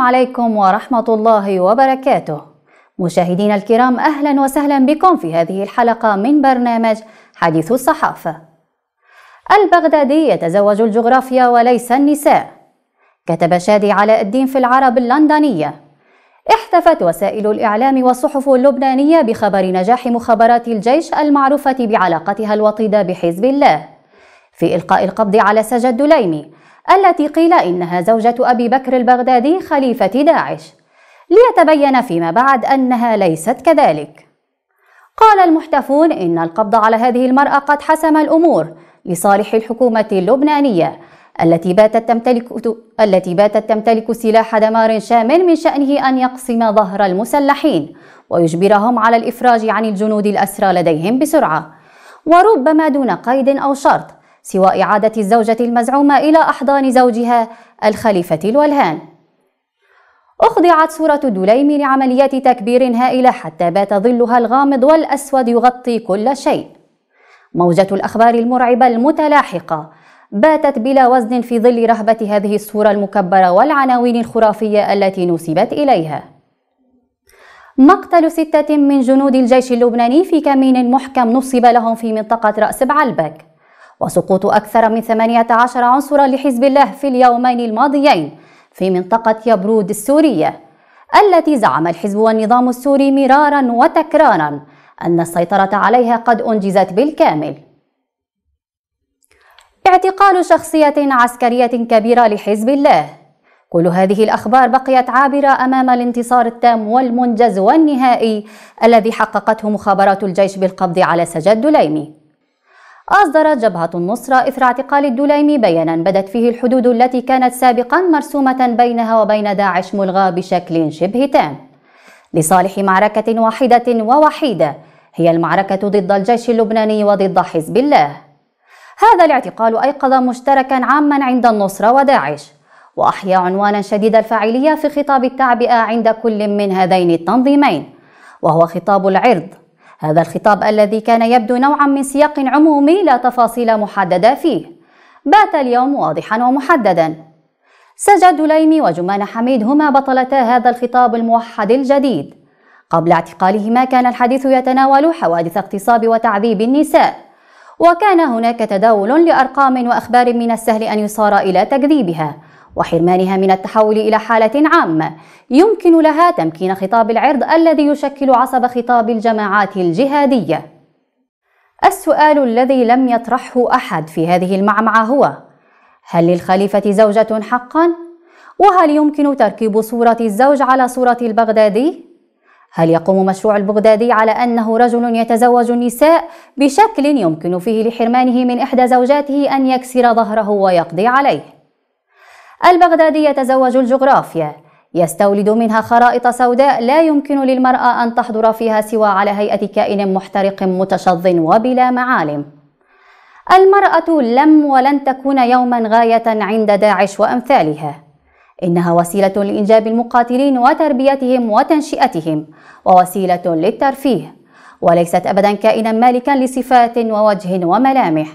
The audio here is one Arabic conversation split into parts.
عليكم ورحمة الله وبركاته مشاهدينا الكرام أهلا وسهلا بكم في هذه الحلقة من برنامج حديث الصحافة البغدادي يتزوج الجغرافيا وليس النساء كتب شادي علاء الدين في العرب اللندنية احتفت وسائل الإعلام والصحف اللبنانية بخبر نجاح مخابرات الجيش المعروفة بعلاقتها الوطيدة بحزب الله في إلقاء القبض على سجد الدليمي التي قيل إنها زوجة أبي بكر البغدادي خليفة داعش ليتبين فيما بعد أنها ليست كذلك قال المحتفون إن القبض على هذه المرأة قد حسم الأمور لصالح الحكومة اللبنانية التي باتت تمتلك التي باتت تمتلك سلاح دمار شامل من شأنه أن يقسم ظهر المسلحين ويجبرهم على الإفراج عن الجنود الأسرى لديهم بسرعة وربما دون قيد أو شرط سوى إعادة الزوجة المزعومة إلى أحضان زوجها الخليفة الولهان أخضعت صورة الدليم لعمليات تكبير هائلة حتى بات ظلها الغامض والأسود يغطي كل شيء موجة الأخبار المرعبة المتلاحقة باتت بلا وزن في ظل رهبة هذه الصورة المكبرة والعناوين الخرافية التي نسبت إليها مقتل ستة من جنود الجيش اللبناني في كمين محكم نصب لهم في منطقة رأس بعلبك وسقوط أكثر من 18 عنصرا لحزب الله في اليومين الماضيين في منطقة يبرود السورية التي زعم الحزب والنظام السوري مرارا وتكرارا أن السيطرة عليها قد أنجزت بالكامل اعتقال شخصية عسكرية كبيرة لحزب الله كل هذه الأخبار بقيت عابرة أمام الانتصار التام والمنجز والنهائي الذي حققته مخابرات الجيش بالقبض على سجاد دليمي أصدرت جبهة النصرة إثر اعتقال الدليمي بيانا بدت فيه الحدود التي كانت سابقا مرسومة بينها وبين داعش ملغاة بشكل شبه تام لصالح معركة واحدة ووحيدة هي المعركة ضد الجيش اللبناني وضد حزب الله هذا الاعتقال أيقظ مشتركا عاما عند النصرة وداعش وأحيا عنوانا شديد الفاعلية في خطاب التعبئة آه، عند كل من هذين التنظيمين وهو خطاب العرض هذا الخطاب الذي كان يبدو نوعا من سياق عمومي لا تفاصيل محددة فيه بات اليوم واضحا ومحددا سجاد دليمي وجمان حميد هما بطلتا هذا الخطاب الموحد الجديد قبل اعتقالهما كان الحديث يتناول حوادث اغتصاب وتعذيب النساء وكان هناك تداول لأرقام وأخبار من السهل أن يصار إلى تكذيبها وحرمانها من التحول إلى حالة عامة يمكن لها تمكين خطاب العرض الذي يشكل عصب خطاب الجماعات الجهادية السؤال الذي لم يطرحه أحد في هذه المعمعة هو هل للخليفة زوجة حقا؟ وهل يمكن تركيب صورة الزوج على صورة البغدادي؟ هل يقوم مشروع البغدادي على أنه رجل يتزوج النساء بشكل يمكن فيه لحرمانه من إحدى زوجاته أن يكسر ظهره ويقضي عليه؟ البغدادي يتزوج الجغرافيا يستولد منها خرائط سوداء لا يمكن للمرأة أن تحضر فيها سوى على هيئة كائن محترق متشظ وبلا معالم المرأة لم ولن تكون يوما غاية عند داعش وأمثالها إنها وسيلة لإنجاب المقاتلين وتربيتهم وتنشئتهم ووسيلة للترفيه وليست أبدا كائنا مالكا لصفات ووجه وملامح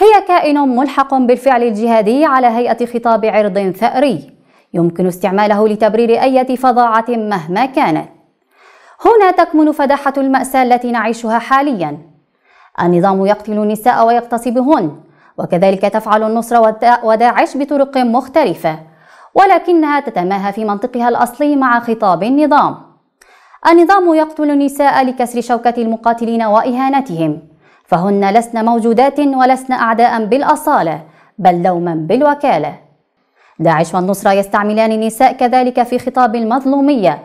هي كائن ملحق بالفعل الجهادي على هيئة خطاب عرض ثأري يمكن استعماله لتبرير أي فظاعة مهما كانت هنا تكمن فداحة المأساة التي نعيشها حاليا النظام يقتل النساء ويغتصبهن وكذلك تفعل النصر وداعش بطرق مختلفة ولكنها تتماهى في منطقها الأصلي مع خطاب النظام النظام يقتل النساء لكسر شوكة المقاتلين وإهانتهم فهن لسن موجودات ولسن أعداء بالأصالة بل دوما بالوكالة داعش والنصرة يستعملان النساء كذلك في خطاب المظلومية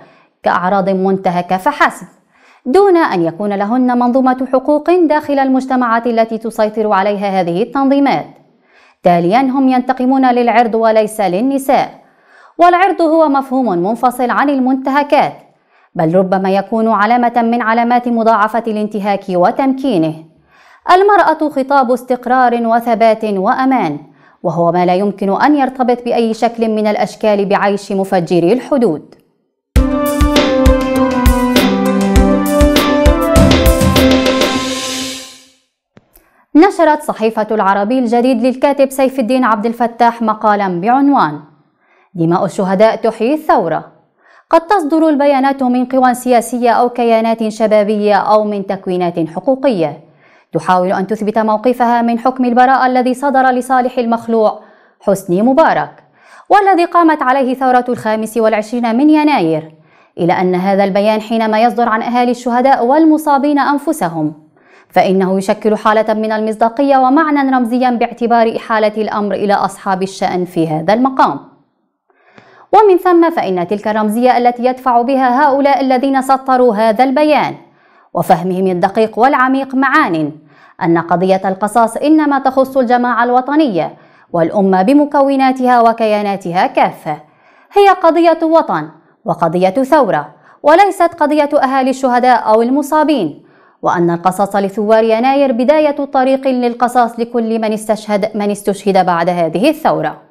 كأعراض منتهكة فحسب دون أن يكون لهن منظومة حقوق داخل المجتمعات التي تسيطر عليها هذه التنظيمات تاليا هم ينتقمون للعرض وليس للنساء والعرض هو مفهوم منفصل عن المنتهكات بل ربما يكون علامة من علامات مضاعفة الانتهاك وتمكينه المرأة خطاب استقرار وثبات وأمان وهو ما لا يمكن أن يرتبط بأي شكل من الأشكال بعيش مفجري الحدود نشرت صحيفة العربي الجديد للكاتب سيف الدين عبد الفتاح مقالا بعنوان دماء الشهداء تحيي الثورة قد تصدر البيانات من قوى سياسية أو كيانات شبابية أو من تكوينات حقوقية تحاول أن تثبت موقفها من حكم البراءة الذي صدر لصالح المخلوع حسني مبارك والذي قامت عليه ثورة الخامس والعشرين من يناير إلى أن هذا البيان حينما يصدر عن أهالي الشهداء والمصابين أنفسهم فإنه يشكل حالة من المصداقية ومعنى رمزيا باعتبار إحالة الأمر إلى أصحاب الشأن في هذا المقام ومن ثم فإن تلك الرمزية التي يدفع بها هؤلاء الذين سطروا هذا البيان وفهمهم الدقيق والعميق معانٍ أن قضية القصاص إنما تخص الجماعة الوطنية والأمة بمكوناتها وكياناتها كافة هي قضية وطن وقضية ثورة وليست قضية أهالي الشهداء أو المصابين وأن القصاص لثوار يناير بداية طريق للقصاص لكل من استشهد من استشهد بعد هذه الثورة.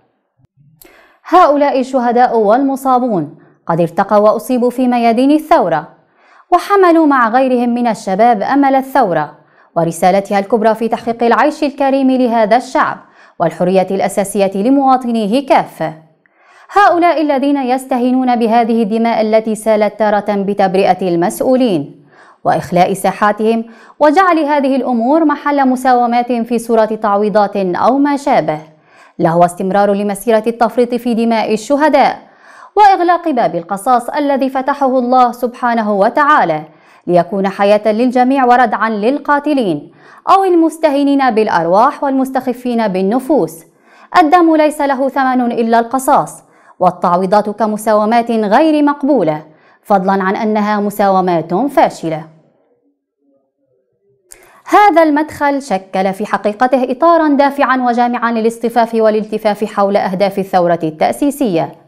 هؤلاء الشهداء والمصابون قد ارتقوا وأصيبوا في ميادين الثورة وحملوا مع غيرهم من الشباب أمل الثورة ورسالتها الكبرى في تحقيق العيش الكريم لهذا الشعب والحرية الأساسية لمواطنيه كافة هؤلاء الذين يستهينون بهذه الدماء التي سالت تارة بتبرئة المسؤولين وإخلاء ساحاتهم وجعل هذه الأمور محل مساومات في صورة تعويضات أو ما شابه لهو استمرار لمسيرة التفريط في دماء الشهداء وإغلاق باب القصاص الذي فتحه الله سبحانه وتعالى ليكون حياة للجميع وردعا للقاتلين أو المستهينين بالأرواح والمستخفين بالنفوس الدم ليس له ثمن إلا القصاص والتعويضات كمساومات غير مقبولة فضلا عن أنها مساومات فاشلة هذا المدخل شكل في حقيقته إطارا دافعا وجامعا للاصطفاف والالتفاف حول أهداف الثورة التأسيسية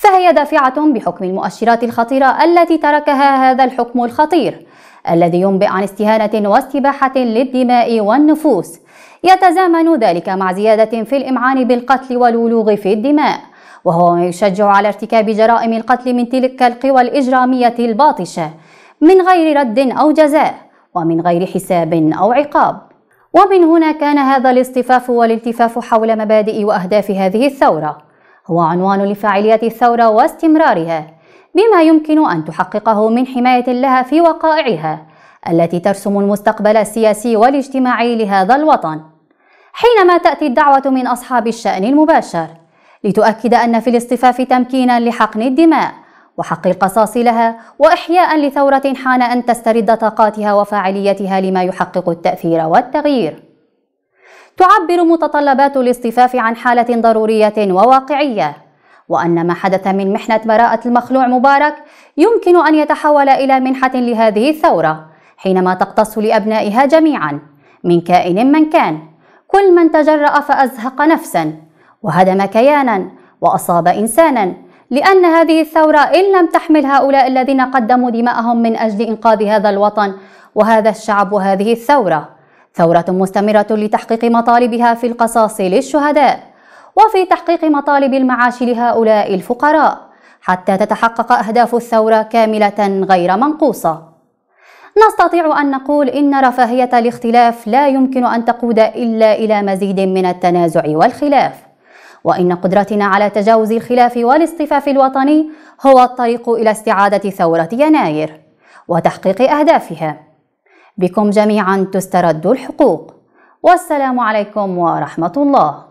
فهي دافعة بحكم المؤشرات الخطيرة التي تركها هذا الحكم الخطير الذي ينبئ عن استهانة واستباحة للدماء والنفوس يتزامن ذلك مع زيادة في الإمعان بالقتل والولوغ في الدماء وهو ما يشجع على ارتكاب جرائم القتل من تلك القوى الإجرامية الباطشة من غير رد أو جزاء ومن غير حساب أو عقاب ومن هنا كان هذا الاصطفاف والالتفاف حول مبادئ وأهداف هذه الثورة هو عنوان لفاعليات الثورة واستمرارها بما يمكن أن تحققه من حماية لها في وقائعها التي ترسم المستقبل السياسي والاجتماعي لهذا الوطن حينما تأتي الدعوة من أصحاب الشأن المباشر لتؤكد أن في الاصطفاف تمكينا لحقن الدماء وحق القصاص لها وإحياء لثورة حان أن تسترد طاقاتها وفاعليتها لما يحقق التأثير والتغيير تعبر متطلبات الاصطفاف عن حالة ضرورية وواقعية وأن ما حدث من محنة براءة المخلوع مبارك يمكن أن يتحول إلى منحة لهذه الثورة حينما تقتص لأبنائها جميعا من كائن من كان كل من تجرأ فأزهق نفسا وهدم كيانا وأصاب إنسانا لأن هذه الثورة إن لم تحمل هؤلاء الذين قدموا دماءهم من أجل إنقاذ هذا الوطن وهذا الشعب وهذه الثورة ثورة مستمرة لتحقيق مطالبها في القصاص للشهداء وفي تحقيق مطالب المعاش لهؤلاء الفقراء حتى تتحقق أهداف الثورة كاملة غير منقوصة نستطيع أن نقول إن رفاهية الاختلاف لا يمكن أن تقود إلا إلى مزيد من التنازع والخلاف وإن قدرتنا على تجاوز الخلاف والاصطفاف الوطني هو الطريق إلى استعادة ثورة يناير وتحقيق أهدافها بكم جميعا تسترد الحقوق والسلام عليكم ورحمة الله